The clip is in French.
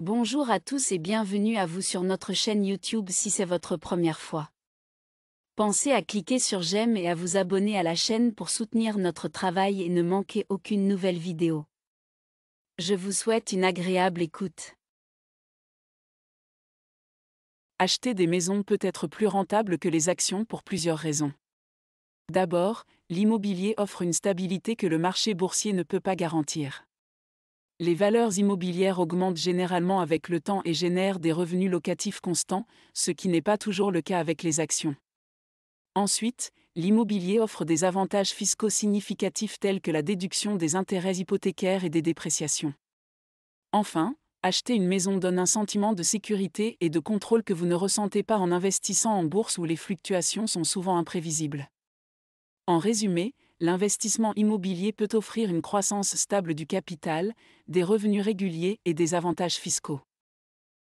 Bonjour à tous et bienvenue à vous sur notre chaîne YouTube si c'est votre première fois. Pensez à cliquer sur j'aime et à vous abonner à la chaîne pour soutenir notre travail et ne manquer aucune nouvelle vidéo. Je vous souhaite une agréable écoute. Acheter des maisons peut être plus rentable que les actions pour plusieurs raisons. D'abord, l'immobilier offre une stabilité que le marché boursier ne peut pas garantir les valeurs immobilières augmentent généralement avec le temps et génèrent des revenus locatifs constants, ce qui n'est pas toujours le cas avec les actions. Ensuite, l'immobilier offre des avantages fiscaux significatifs tels que la déduction des intérêts hypothécaires et des dépréciations. Enfin, acheter une maison donne un sentiment de sécurité et de contrôle que vous ne ressentez pas en investissant en bourse où les fluctuations sont souvent imprévisibles. En résumé, l'investissement immobilier peut offrir une croissance stable du capital, des revenus réguliers et des avantages fiscaux.